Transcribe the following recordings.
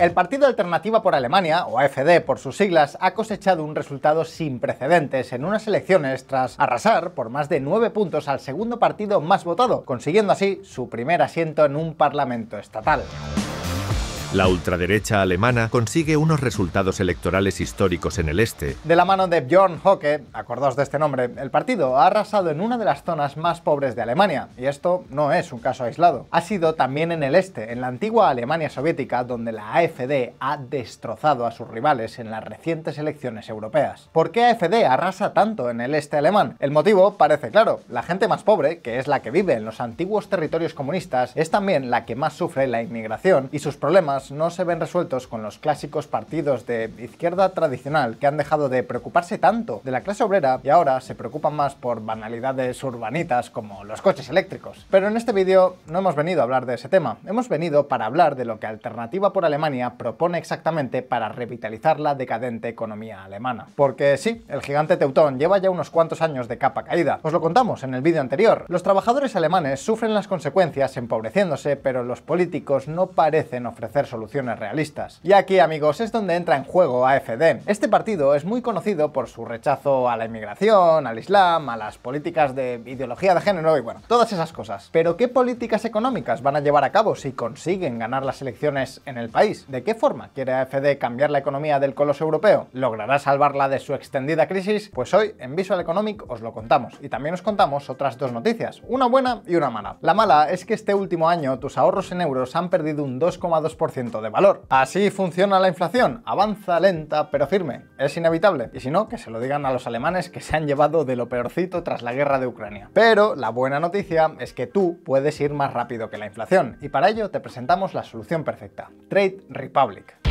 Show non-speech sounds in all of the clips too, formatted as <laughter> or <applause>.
El Partido Alternativa por Alemania, o AFD por sus siglas, ha cosechado un resultado sin precedentes en unas elecciones tras arrasar por más de nueve puntos al segundo partido más votado, consiguiendo así su primer asiento en un parlamento estatal. La ultraderecha alemana consigue unos resultados electorales históricos en el este. De la mano de Björn Höcke, acordaos de este nombre, el partido ha arrasado en una de las zonas más pobres de Alemania, y esto no es un caso aislado. Ha sido también en el este, en la antigua Alemania soviética, donde la AFD ha destrozado a sus rivales en las recientes elecciones europeas. ¿Por qué AFD arrasa tanto en el este alemán? El motivo parece claro, la gente más pobre, que es la que vive en los antiguos territorios comunistas, es también la que más sufre la inmigración y sus problemas no se ven resueltos con los clásicos partidos de izquierda tradicional que han dejado de preocuparse tanto de la clase obrera y ahora se preocupan más por banalidades urbanitas como los coches eléctricos. Pero en este vídeo no hemos venido a hablar de ese tema, hemos venido para hablar de lo que Alternativa por Alemania propone exactamente para revitalizar la decadente economía alemana. Porque sí, el gigante teutón lleva ya unos cuantos años de capa caída. Os lo contamos en el vídeo anterior. Los trabajadores alemanes sufren las consecuencias empobreciéndose, pero los políticos no parecen ofrecer soluciones realistas. Y aquí, amigos, es donde entra en juego AFD. Este partido es muy conocido por su rechazo a la inmigración, al Islam, a las políticas de ideología de género y bueno, todas esas cosas. Pero ¿qué políticas económicas van a llevar a cabo si consiguen ganar las elecciones en el país? ¿De qué forma quiere AFD cambiar la economía del coloso europeo? ¿Logrará salvarla de su extendida crisis? Pues hoy en Visual Economic os lo contamos y también os contamos otras dos noticias, una buena y una mala. La mala es que este último año tus ahorros en euros han perdido un 2,2% de valor. Así funciona la inflación, avanza lenta pero firme. Es inevitable. Y si no, que se lo digan a los alemanes que se han llevado de lo peorcito tras la guerra de Ucrania. Pero la buena noticia es que tú puedes ir más rápido que la inflación. Y para ello te presentamos la solución perfecta. Trade Republic.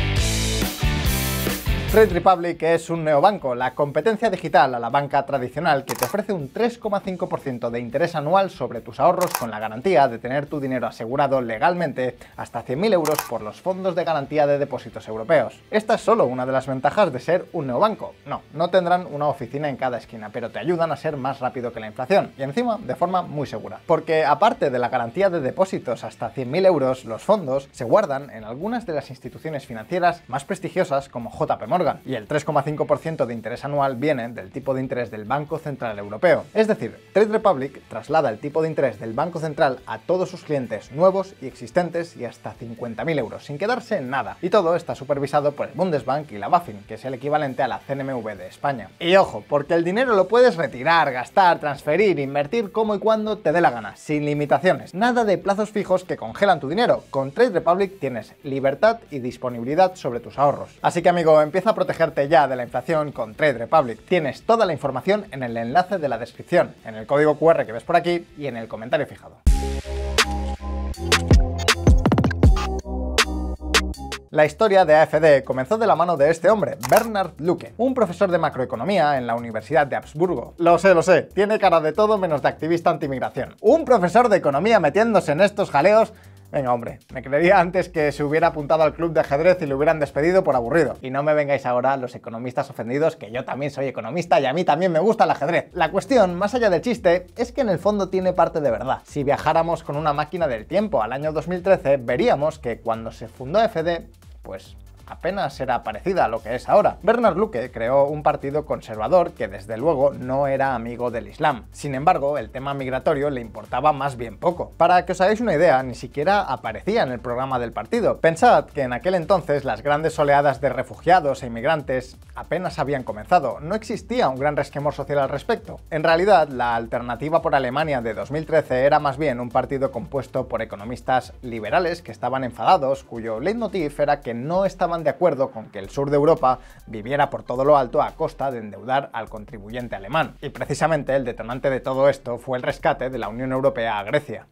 Trade Republic es un neobanco, la competencia digital a la banca tradicional que te ofrece un 3,5% de interés anual sobre tus ahorros con la garantía de tener tu dinero asegurado legalmente hasta 100.000 euros por los fondos de garantía de depósitos europeos. Esta es solo una de las ventajas de ser un neobanco. No, no tendrán una oficina en cada esquina, pero te ayudan a ser más rápido que la inflación y encima de forma muy segura. Porque aparte de la garantía de depósitos hasta 100.000 euros, los fondos se guardan en algunas de las instituciones financieras más prestigiosas como JP Morgan y el 3,5% de interés anual viene del tipo de interés del Banco Central Europeo. Es decir, Trade Republic traslada el tipo de interés del Banco Central a todos sus clientes nuevos y existentes y hasta 50.000 euros, sin quedarse en nada. Y todo está supervisado por el Bundesbank y la BaFin, que es el equivalente a la CNMV de España. Y ojo, porque el dinero lo puedes retirar, gastar, transferir, invertir como y cuando te dé la gana, sin limitaciones. Nada de plazos fijos que congelan tu dinero. Con Trade Republic tienes libertad y disponibilidad sobre tus ahorros. Así que amigo, empieza protegerte ya de la inflación con Trade Republic. Tienes toda la información en el enlace de la descripción, en el código QR que ves por aquí y en el comentario fijado. La historia de AFD comenzó de la mano de este hombre, Bernard Luque, un profesor de macroeconomía en la Universidad de Habsburgo. Lo sé, lo sé, tiene cara de todo menos de activista antimigración. Un profesor de economía metiéndose en estos jaleos Venga, hombre, me creía antes que se hubiera apuntado al club de ajedrez y lo hubieran despedido por aburrido. Y no me vengáis ahora los economistas ofendidos, que yo también soy economista y a mí también me gusta el ajedrez. La cuestión, más allá del chiste, es que en el fondo tiene parte de verdad. Si viajáramos con una máquina del tiempo al año 2013, veríamos que cuando se fundó FD, pues apenas era parecida a lo que es ahora. Bernard Luque creó un partido conservador que desde luego no era amigo del Islam. Sin embargo, el tema migratorio le importaba más bien poco. Para que os hagáis una idea, ni siquiera aparecía en el programa del partido. Pensad que en aquel entonces las grandes oleadas de refugiados e inmigrantes apenas habían comenzado. No existía un gran resquemor social al respecto. En realidad, la alternativa por Alemania de 2013 era más bien un partido compuesto por economistas liberales que estaban enfadados, cuyo leitmotiv era que no estaba de acuerdo con que el sur de Europa viviera por todo lo alto a costa de endeudar al contribuyente alemán. Y precisamente el detonante de todo esto fue el rescate de la Unión Europea a Grecia.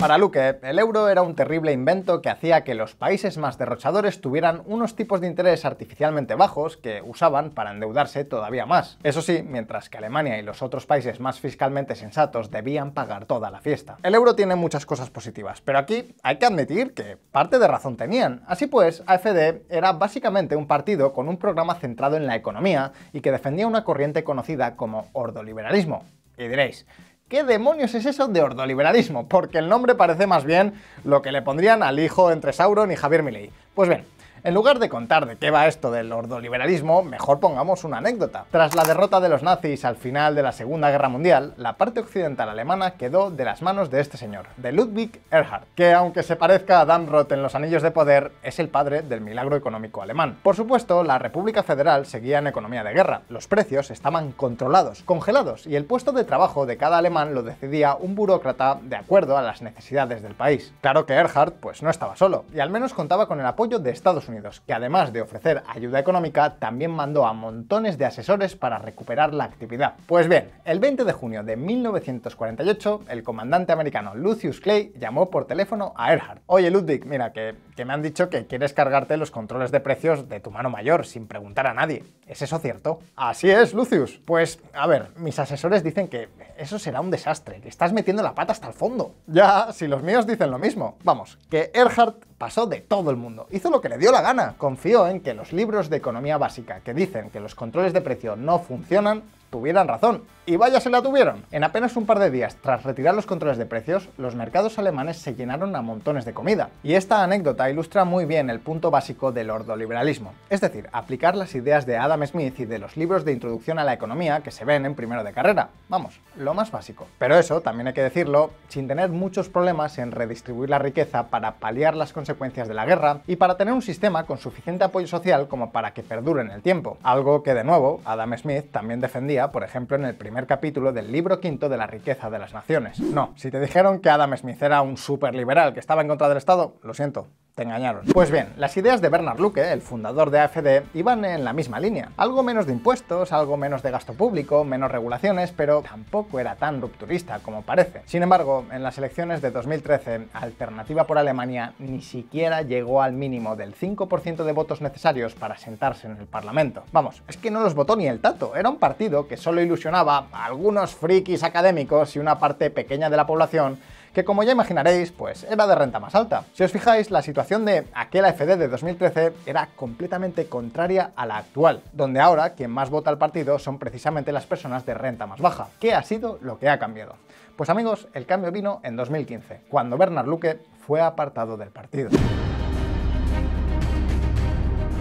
Para Luque, el euro era un terrible invento que hacía que los países más derrochadores tuvieran unos tipos de interés artificialmente bajos que usaban para endeudarse todavía más. Eso sí, mientras que Alemania y los otros países más fiscalmente sensatos debían pagar toda la fiesta. El euro tiene muchas cosas positivas, pero aquí hay que admitir que parte de razón tenían. Así pues, AFD era básicamente un partido con un programa centrado en la economía y que defendía una corriente conocida como ordoliberalismo. Y diréis, ¿Qué demonios es eso de ordoliberalismo? Porque el nombre parece más bien lo que le pondrían al hijo entre Sauron y Javier Milei. Pues bien, en lugar de contar de qué va esto del ordoliberalismo, mejor pongamos una anécdota. Tras la derrota de los nazis al final de la Segunda Guerra Mundial, la parte occidental alemana quedó de las manos de este señor, de Ludwig Erhard, que aunque se parezca a Roth en Los Anillos de Poder, es el padre del milagro económico alemán. Por supuesto, la República Federal seguía en economía de guerra, los precios estaban controlados, congelados, y el puesto de trabajo de cada alemán lo decidía un burócrata de acuerdo a las necesidades del país. Claro que Erhard pues no estaba solo, y al menos contaba con el apoyo de Estados Unidos que además de ofrecer ayuda económica, también mandó a montones de asesores para recuperar la actividad. Pues bien, el 20 de junio de 1948, el comandante americano Lucius Clay llamó por teléfono a Earhart. Oye Ludwig, mira, que, que me han dicho que quieres cargarte los controles de precios de tu mano mayor sin preguntar a nadie. ¿Es eso cierto? Así es, Lucius. Pues, a ver, mis asesores dicen que eso será un desastre, que estás metiendo la pata hasta el fondo. Ya, si los míos dicen lo mismo. Vamos, que Earhart pasó de todo el mundo. Hizo lo que le dio la gana. Confió en que los libros de economía básica que dicen que los controles de precio no funcionan tuvieran razón. Y vaya se la tuvieron. En apenas un par de días, tras retirar los controles de precios, los mercados alemanes se llenaron a montones de comida. Y esta anécdota ilustra muy bien el punto básico del ordoliberalismo, es decir, aplicar las ideas de Adam Smith y de los libros de introducción a la economía que se ven en primero de carrera. Vamos, lo más básico. Pero eso, también hay que decirlo, sin tener muchos problemas en redistribuir la riqueza para paliar las consecuencias de la guerra y para tener un sistema con suficiente apoyo social como para que perdure en el tiempo. Algo que, de nuevo, Adam Smith también defendía por ejemplo, en el primer capítulo del libro quinto de La riqueza de las naciones. No, si te dijeron que Adam Smith era un liberal que estaba en contra del Estado, lo siento, engañaron. Pues bien, las ideas de Bernard Luque, el fundador de AFD, iban en la misma línea. Algo menos de impuestos, algo menos de gasto público, menos regulaciones, pero tampoco era tan rupturista como parece. Sin embargo, en las elecciones de 2013, Alternativa por Alemania ni siquiera llegó al mínimo del 5% de votos necesarios para sentarse en el Parlamento. Vamos, es que no los votó ni el tato, era un partido que solo ilusionaba a algunos frikis académicos y una parte pequeña de la población que como ya imaginaréis, pues era de renta más alta. Si os fijáis, la situación de aquel AFD de 2013 era completamente contraria a la actual, donde ahora quien más vota al partido son precisamente las personas de renta más baja. ¿Qué ha sido lo que ha cambiado? Pues amigos, el cambio vino en 2015, cuando Bernard Luque fue apartado del partido.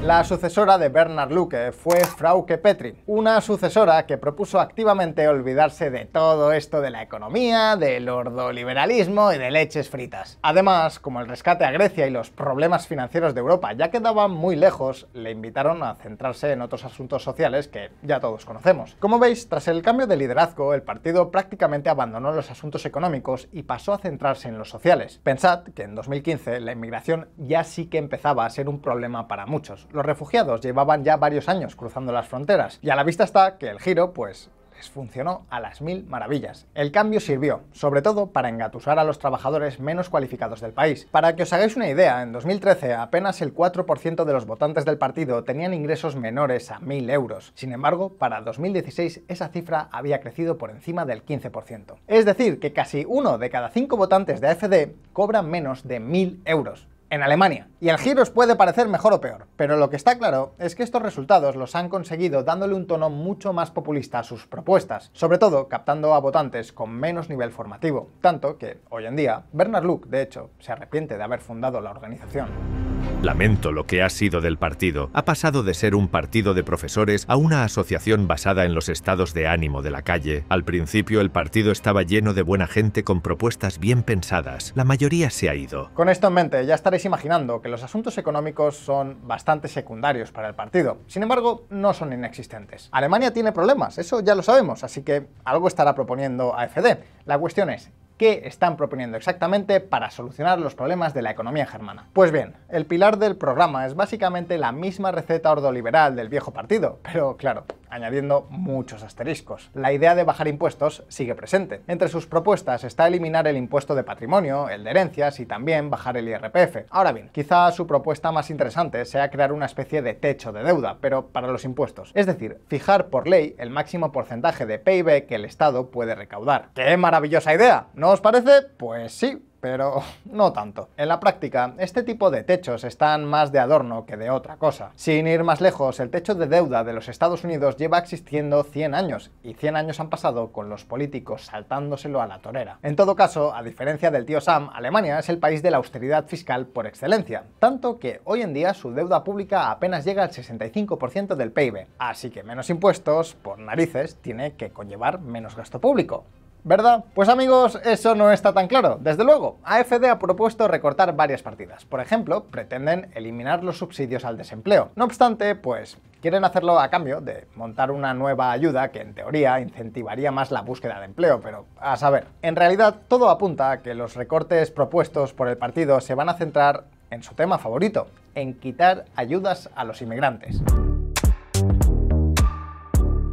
La sucesora de Bernard Luque fue Frauke Petri, una sucesora que propuso activamente olvidarse de todo esto de la economía, del ordoliberalismo y de leches fritas. Además, como el rescate a Grecia y los problemas financieros de Europa ya quedaban muy lejos, le invitaron a centrarse en otros asuntos sociales que ya todos conocemos. Como veis, tras el cambio de liderazgo, el partido prácticamente abandonó los asuntos económicos y pasó a centrarse en los sociales. Pensad que en 2015 la inmigración ya sí que empezaba a ser un problema para muchos los refugiados llevaban ya varios años cruzando las fronteras, y a la vista está que el giro, pues les funcionó a las mil maravillas. El cambio sirvió, sobre todo para engatusar a los trabajadores menos cualificados del país. Para que os hagáis una idea, en 2013 apenas el 4% de los votantes del partido tenían ingresos menores a 1.000 euros. Sin embargo, para 2016 esa cifra había crecido por encima del 15%. Es decir, que casi uno de cada cinco votantes de AFD cobran menos de 1.000 euros en Alemania. Y el giro os puede parecer mejor o peor, pero lo que está claro es que estos resultados los han conseguido dándole un tono mucho más populista a sus propuestas, sobre todo captando a votantes con menos nivel formativo, tanto que, hoy en día, Bernard Luke, de hecho, se arrepiente de haber fundado la organización. Lamento lo que ha sido del partido. Ha pasado de ser un partido de profesores a una asociación basada en los estados de ánimo de la calle. Al principio el partido estaba lleno de buena gente con propuestas bien pensadas. La mayoría se ha ido. Con esto en mente, ya estaréis imaginando que los asuntos económicos son bastante secundarios para el partido. Sin embargo, no son inexistentes. Alemania tiene problemas, eso ya lo sabemos, así que algo estará proponiendo AFD. La cuestión es, qué están proponiendo exactamente para solucionar los problemas de la economía germana. Pues bien, el pilar del programa es básicamente la misma receta ordoliberal del viejo partido, pero claro, añadiendo muchos asteriscos. La idea de bajar impuestos sigue presente. Entre sus propuestas está eliminar el impuesto de patrimonio, el de herencias y también bajar el IRPF. Ahora bien, quizá su propuesta más interesante sea crear una especie de techo de deuda, pero para los impuestos. Es decir, fijar por ley el máximo porcentaje de PIB que el Estado puede recaudar. ¡Qué maravillosa idea! ¿No os parece? Pues sí, pero <laughs> no tanto. En la práctica, este tipo de techos están más de adorno que de otra cosa. Sin ir más lejos, el techo de deuda de los Estados Unidos lleva existiendo 100 años, y 100 años han pasado con los políticos saltándoselo a la torera. En todo caso, a diferencia del tío Sam, Alemania es el país de la austeridad fiscal por excelencia, tanto que hoy en día su deuda pública apenas llega al 65% del PIB, así que menos impuestos, por narices, tiene que conllevar menos gasto público. ¿Verdad? Pues amigos, eso no está tan claro. Desde luego, AFD ha propuesto recortar varias partidas. Por ejemplo, pretenden eliminar los subsidios al desempleo. No obstante, pues quieren hacerlo a cambio de montar una nueva ayuda que en teoría incentivaría más la búsqueda de empleo, pero a saber. En realidad, todo apunta a que los recortes propuestos por el partido se van a centrar en su tema favorito, en quitar ayudas a los inmigrantes.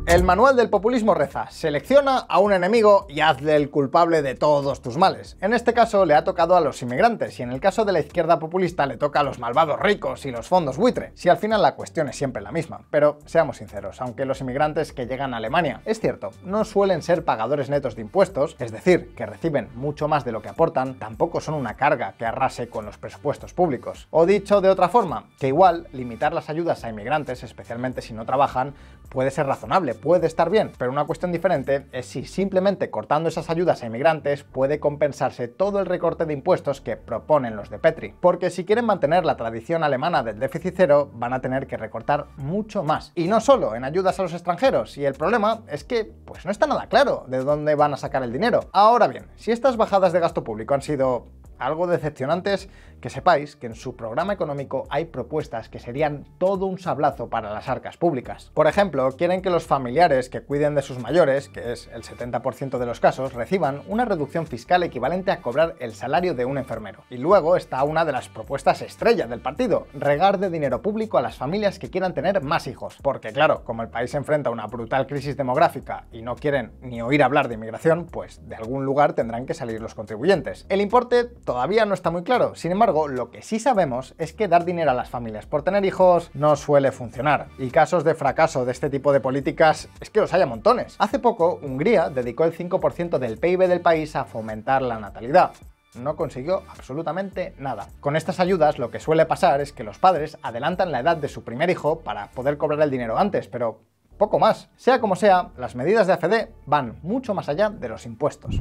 El manual del populismo reza, selecciona a un enemigo y hazle el culpable de todos tus males. En este caso le ha tocado a los inmigrantes y en el caso de la izquierda populista le toca a los malvados ricos y los fondos buitre, si al final la cuestión es siempre la misma. Pero seamos sinceros, aunque los inmigrantes que llegan a Alemania, es cierto, no suelen ser pagadores netos de impuestos, es decir, que reciben mucho más de lo que aportan, tampoco son una carga que arrase con los presupuestos públicos. O dicho de otra forma, que igual limitar las ayudas a inmigrantes, especialmente si no trabajan, puede ser razonable, puede estar bien, pero una cuestión diferente es si simplemente cortando esas ayudas a inmigrantes puede compensarse todo el recorte de impuestos que proponen los de Petri. Porque si quieren mantener la tradición alemana del déficit cero, van a tener que recortar mucho más. Y no solo en ayudas a los extranjeros, y el problema es que pues no está nada claro de dónde van a sacar el dinero. Ahora bien, si estas bajadas de gasto público han sido algo decepcionantes, que sepáis que en su programa económico hay propuestas que serían todo un sablazo para las arcas públicas. Por ejemplo, quieren que los familiares que cuiden de sus mayores, que es el 70% de los casos, reciban una reducción fiscal equivalente a cobrar el salario de un enfermero. Y luego está una de las propuestas estrella del partido, regar de dinero público a las familias que quieran tener más hijos. Porque claro, como el país se enfrenta a una brutal crisis demográfica y no quieren ni oír hablar de inmigración, pues de algún lugar tendrán que salir los contribuyentes. El importe todavía no está muy claro, sin embargo embargo, lo que sí sabemos es que dar dinero a las familias por tener hijos no suele funcionar, y casos de fracaso de este tipo de políticas es que los haya montones. Hace poco, Hungría dedicó el 5% del PIB del país a fomentar la natalidad, no consiguió absolutamente nada. Con estas ayudas lo que suele pasar es que los padres adelantan la edad de su primer hijo para poder cobrar el dinero antes, pero poco más. Sea como sea, las medidas de AFD van mucho más allá de los impuestos.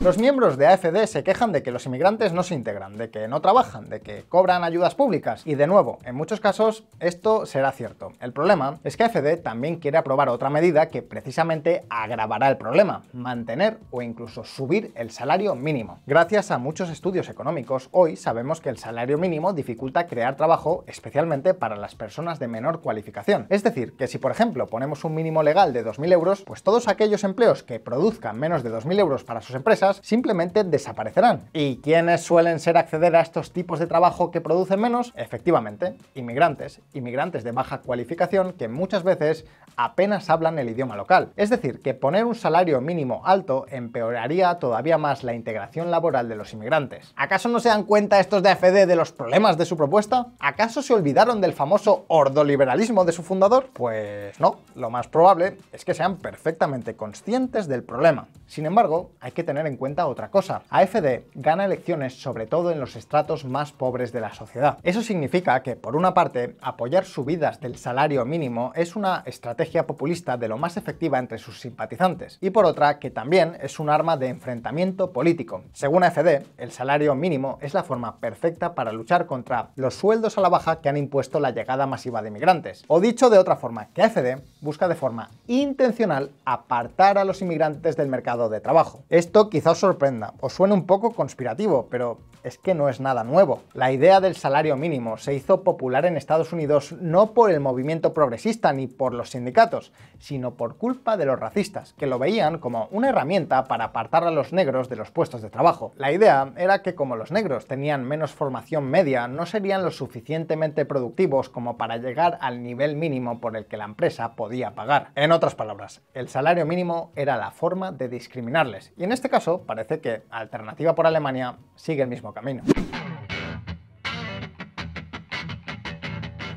Los miembros de AFD se quejan de que los inmigrantes no se integran, de que no trabajan, de que cobran ayudas públicas. Y de nuevo, en muchos casos esto será cierto. El problema es que AFD también quiere aprobar otra medida que precisamente agravará el problema, mantener o incluso subir el salario mínimo. Gracias a muchos estudios económicos, hoy sabemos que el salario mínimo dificulta crear trabajo especialmente para las personas de menor cualificación. Es decir, que si por ejemplo ponemos un mínimo legal de 2.000 euros, pues todos aquellos empleos que produzcan menos de 2.000 euros para sus empresas simplemente desaparecerán. ¿Y quiénes suelen ser acceder a estos tipos de trabajo que producen menos? Efectivamente, inmigrantes, inmigrantes de baja cualificación que muchas veces apenas hablan el idioma local. Es decir, que poner un salario mínimo alto empeoraría todavía más la integración laboral de los inmigrantes. ¿Acaso no se dan cuenta estos de AFD de los problemas de su propuesta? ¿Acaso se olvidaron del famoso ordoliberalismo de su fundador? Pues no, lo más probable es que sean perfectamente conscientes del problema. Sin embargo, hay que tener en cuenta otra cosa. AFD gana elecciones sobre todo en los estratos más pobres de la sociedad. Eso significa que, por una parte, apoyar subidas del salario mínimo es una estrategia populista de lo más efectiva entre sus simpatizantes, y por otra, que también es un arma de enfrentamiento político. Según AFD, el salario mínimo es la forma perfecta para luchar contra los sueldos a la baja que han impuesto la llegada masiva de inmigrantes. O dicho de otra forma, que AFD busca de forma intencional apartar a los inmigrantes del mercado de trabajo. Esto quizá os sorprenda, os suene un poco conspirativo, pero es que no es nada nuevo. La idea del salario mínimo se hizo popular en Estados Unidos no por el movimiento progresista ni por los sindicatos, sino por culpa de los racistas, que lo veían como una herramienta para apartar a los negros de los puestos de trabajo. La idea era que como los negros tenían menos formación media, no serían lo suficientemente productivos como para llegar al nivel mínimo por el que la empresa podía pagar. En otras palabras, el salario mínimo era la forma de discriminarles, y en este caso parece que Alternativa por Alemania sigue el mismo camino.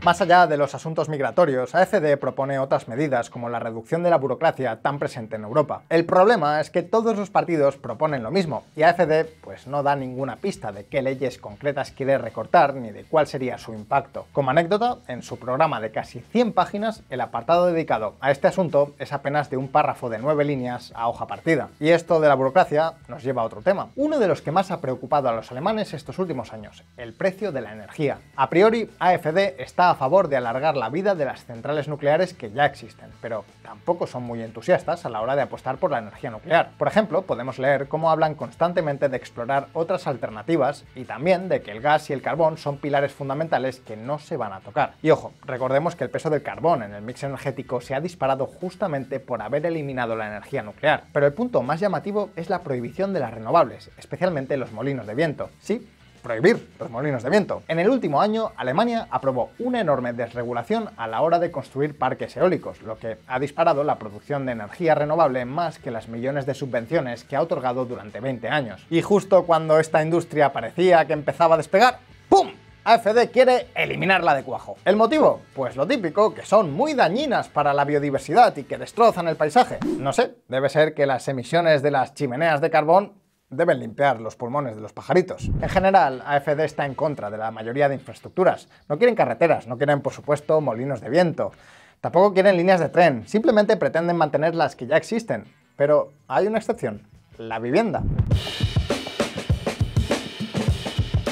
Más allá de los asuntos migratorios, AFD propone otras medidas como la reducción de la burocracia tan presente en Europa. El problema es que todos los partidos proponen lo mismo y AFD pues no da ninguna pista de qué leyes concretas quiere recortar ni de cuál sería su impacto. Como anécdota, en su programa de casi 100 páginas, el apartado dedicado a este asunto es apenas de un párrafo de 9 líneas a hoja partida. Y esto de la burocracia nos lleva a otro tema, uno de los que más ha preocupado a los alemanes estos últimos años, el precio de la energía. A priori, AFD está a favor de alargar la vida de las centrales nucleares que ya existen, pero tampoco son muy entusiastas a la hora de apostar por la energía nuclear. Por ejemplo, podemos leer cómo hablan constantemente de explorar otras alternativas y también de que el gas y el carbón son pilares fundamentales que no se van a tocar. Y ojo, recordemos que el peso del carbón en el mix energético se ha disparado justamente por haber eliminado la energía nuclear. Pero el punto más llamativo es la prohibición de las renovables, especialmente los molinos de viento. Sí, prohibir los molinos de viento. En el último año, Alemania aprobó una enorme desregulación a la hora de construir parques eólicos, lo que ha disparado la producción de energía renovable más que las millones de subvenciones que ha otorgado durante 20 años. Y justo cuando esta industria parecía que empezaba a despegar, ¡pum! AFD quiere eliminarla de cuajo. ¿El motivo? Pues lo típico, que son muy dañinas para la biodiversidad y que destrozan el paisaje. No sé, debe ser que las emisiones de las chimeneas de carbón deben limpiar los pulmones de los pajaritos. En general, AFD está en contra de la mayoría de infraestructuras. No quieren carreteras, no quieren, por supuesto, molinos de viento. Tampoco quieren líneas de tren, simplemente pretenden mantener las que ya existen. Pero hay una excepción, la vivienda.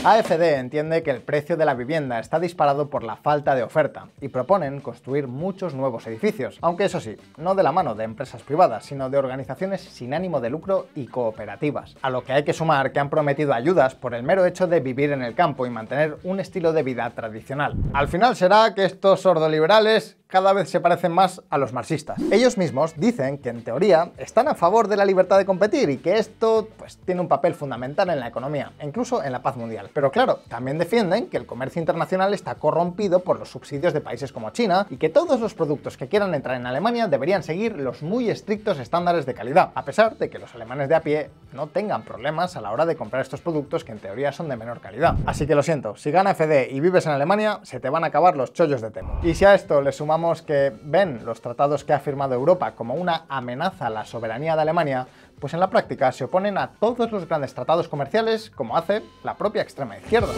AFD entiende que el precio de la vivienda está disparado por la falta de oferta y proponen construir muchos nuevos edificios, aunque eso sí, no de la mano de empresas privadas, sino de organizaciones sin ánimo de lucro y cooperativas. A lo que hay que sumar que han prometido ayudas por el mero hecho de vivir en el campo y mantener un estilo de vida tradicional. Al final será que estos sordoliberales cada vez se parecen más a los marxistas. Ellos mismos dicen que en teoría están a favor de la libertad de competir y que esto pues, tiene un papel fundamental en la economía, incluso en la paz mundial. Pero claro, también defienden que el comercio internacional está corrompido por los subsidios de países como China y que todos los productos que quieran entrar en Alemania deberían seguir los muy estrictos estándares de calidad, a pesar de que los alemanes de a pie no tengan problemas a la hora de comprar estos productos que en teoría son de menor calidad. Así que lo siento, si gana FD y vives en Alemania, se te van a acabar los chollos de Temo. Y si a esto le sumamos que ven los tratados que ha firmado Europa como una amenaza a la soberanía de Alemania, pues en la práctica se oponen a todos los grandes tratados comerciales como hace la propia extrema izquierda.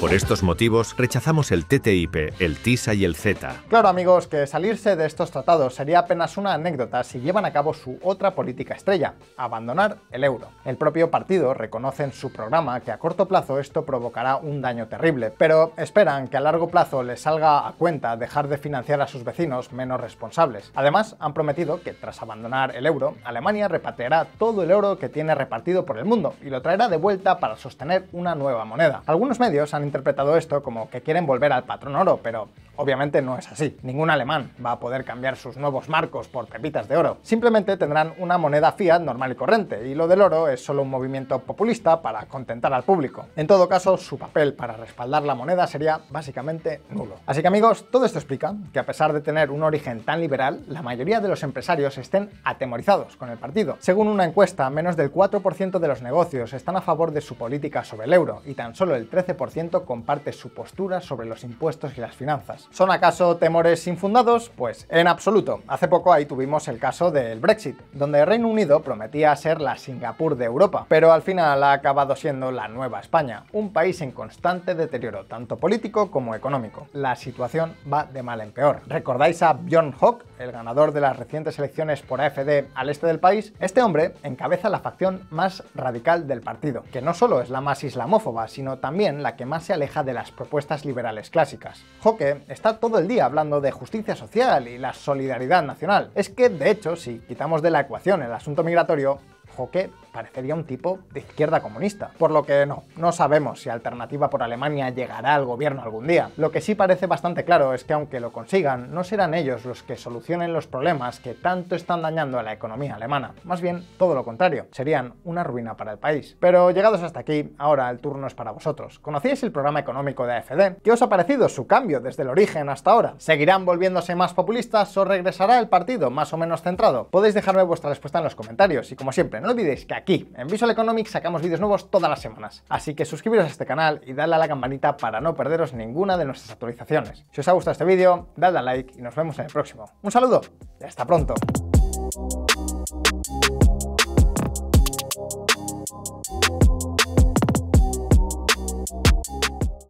Por estos motivos, rechazamos el TTIP, el TISA y el Z. Claro, amigos, que salirse de estos tratados sería apenas una anécdota si llevan a cabo su otra política estrella, abandonar el euro. El propio partido reconoce en su programa que a corto plazo esto provocará un daño terrible, pero esperan que a largo plazo les salga a cuenta dejar de financiar a sus vecinos menos responsables. Además, han prometido que tras abandonar el euro, Alemania repatriará todo el oro que tiene repartido por el mundo y lo traerá de vuelta para sostener una nueva moneda. Algunos medios han interpretado esto como que quieren volver al patrón oro, pero Obviamente no es así, ningún alemán va a poder cambiar sus nuevos marcos por pepitas de oro, simplemente tendrán una moneda fiat normal y corriente, y lo del oro es solo un movimiento populista para contentar al público. En todo caso, su papel para respaldar la moneda sería básicamente nulo. Así que amigos, todo esto explica que a pesar de tener un origen tan liberal, la mayoría de los empresarios estén atemorizados con el partido. Según una encuesta, menos del 4% de los negocios están a favor de su política sobre el euro, y tan solo el 13% comparte su postura sobre los impuestos y las finanzas. ¿Son acaso temores infundados? Pues en absoluto. Hace poco ahí tuvimos el caso del Brexit, donde el Reino Unido prometía ser la Singapur de Europa, pero al final ha acabado siendo la nueva España, un país en constante deterioro, tanto político como económico. La situación va de mal en peor. ¿Recordáis a Bjorn Hock, el ganador de las recientes elecciones por AFD al este del país? Este hombre encabeza la facción más radical del partido, que no solo es la más islamófoba, sino también la que más se aleja de las propuestas liberales clásicas. Eh, está todo el día hablando de justicia social y la solidaridad nacional. Es que, de hecho, si quitamos de la ecuación el asunto migratorio, Joque parecería un tipo de izquierda comunista. Por lo que no, no sabemos si Alternativa por Alemania llegará al gobierno algún día. Lo que sí parece bastante claro es que aunque lo consigan, no serán ellos los que solucionen los problemas que tanto están dañando a la economía alemana. Más bien, todo lo contrario, serían una ruina para el país. Pero llegados hasta aquí, ahora el turno es para vosotros. ¿Conocíais el programa económico de AFD? ¿Qué os ha parecido su cambio desde el origen hasta ahora? ¿Seguirán volviéndose más populistas o regresará el partido más o menos centrado? Podéis dejarme vuestra respuesta en los comentarios y como siempre, no olvidéis que aquí aquí. En Visual Economics sacamos vídeos nuevos todas las semanas, así que suscribiros a este canal y dadle a la campanita para no perderos ninguna de nuestras actualizaciones. Si os ha gustado este vídeo, dadle a like y nos vemos en el próximo. Un saludo y hasta pronto.